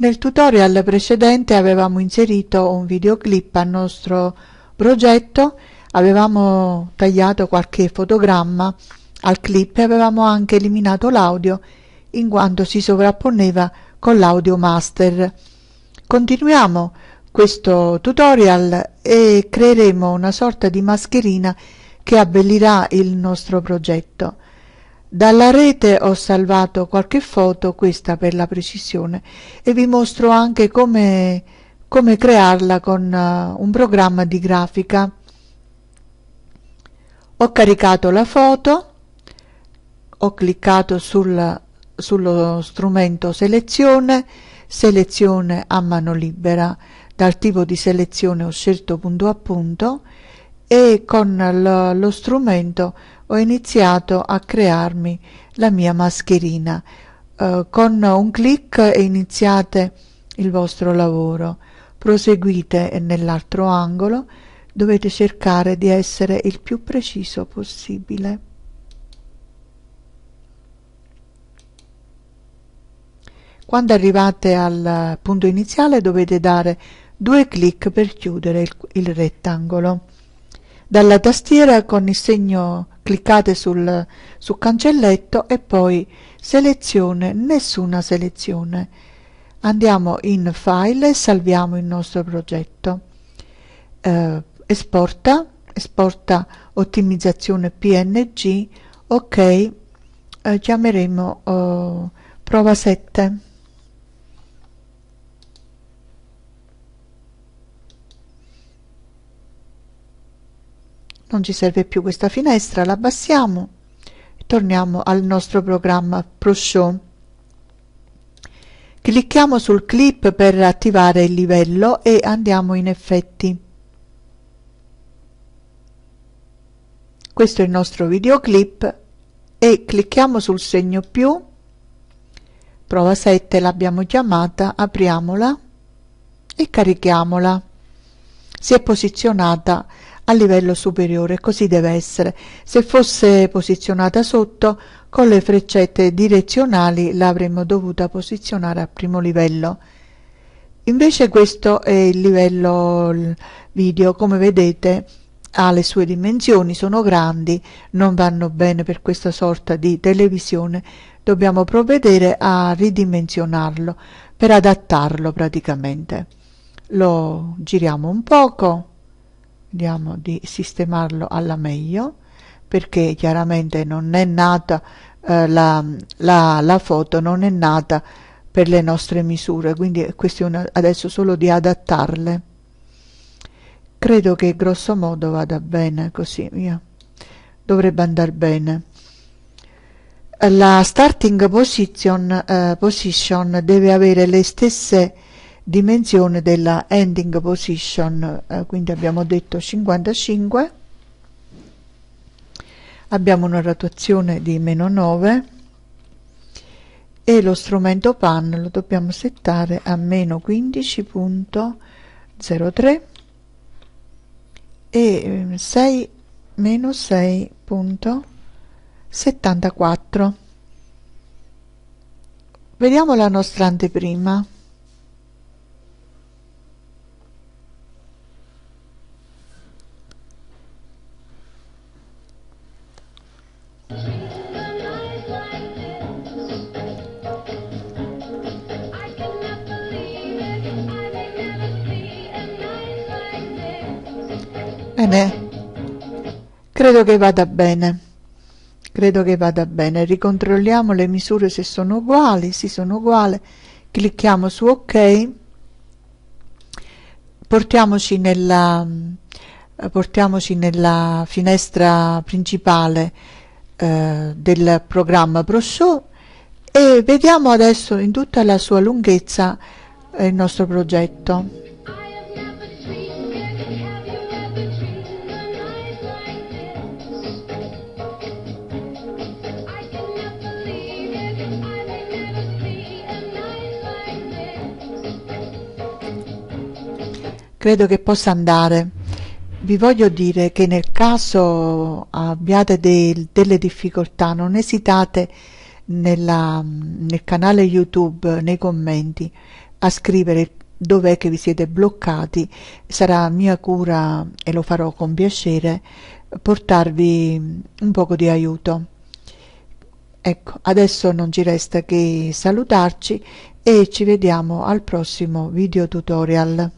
Nel tutorial precedente avevamo inserito un videoclip al nostro progetto, avevamo tagliato qualche fotogramma al clip e avevamo anche eliminato l'audio in quanto si sovrapponeva con l'audio master. Continuiamo questo tutorial e creeremo una sorta di mascherina che abbellirà il nostro progetto. Dalla rete ho salvato qualche foto, questa per la precisione, e vi mostro anche come, come crearla con uh, un programma di grafica. Ho caricato la foto, ho cliccato sul, sullo strumento selezione, selezione a mano libera. Dal tipo di selezione ho scelto punto a punto e con lo strumento ho iniziato a crearmi la mia mascherina. Eh, con un clic iniziate il vostro lavoro, proseguite nell'altro angolo, dovete cercare di essere il più preciso possibile. Quando arrivate al punto iniziale dovete dare due clic per chiudere il, il rettangolo. Dalla tastiera con il segno cliccate sul, sul cancelletto e poi selezione nessuna selezione andiamo in file e salviamo il nostro progetto eh, esporta esporta ottimizzazione png ok eh, chiameremo eh, prova 7 non ci serve più questa finestra, la abbassiamo e torniamo al nostro programma Pro Show. Clicchiamo sul clip per attivare il livello e andiamo in effetti. Questo è il nostro videoclip e clicchiamo sul segno più, prova 7 l'abbiamo chiamata, apriamola e carichiamola. Si è posizionata a livello superiore, così deve essere. Se fosse posizionata sotto, con le freccette direzionali l'avremmo dovuta posizionare a primo livello. Invece questo è il livello video, come vedete ha le sue dimensioni, sono grandi, non vanno bene per questa sorta di televisione, dobbiamo provvedere a ridimensionarlo per adattarlo praticamente. Lo giriamo un poco vediamo di sistemarlo alla meglio perché chiaramente non è nata eh, la, la, la foto non è nata per le nostre misure quindi è questione adesso solo di adattarle credo che grosso modo vada bene così via dovrebbe andare bene la starting position, eh, position deve avere le stesse dimensione della ending position, eh, quindi abbiamo detto 55, abbiamo una rotazione di meno 9 e lo strumento pan lo dobbiamo settare a meno 15.03 e 6 ehm, meno 6.74 vediamo la nostra anteprima Eh bene, credo che vada bene. Credo che vada bene. Ricontrolliamo le misure se sono uguali. Sì, sono uguali. Clicchiamo su OK. Portiamoci nella, portiamoci nella finestra principale eh, del programma ProShow e vediamo adesso in tutta la sua lunghezza eh, il nostro progetto. credo che possa andare. Vi voglio dire che nel caso abbiate del, delle difficoltà non esitate nella, nel canale YouTube, nei commenti, a scrivere dov'è che vi siete bloccati. Sarà mia cura, e lo farò con piacere, portarvi un poco di aiuto. Ecco, adesso non ci resta che salutarci e ci vediamo al prossimo video tutorial.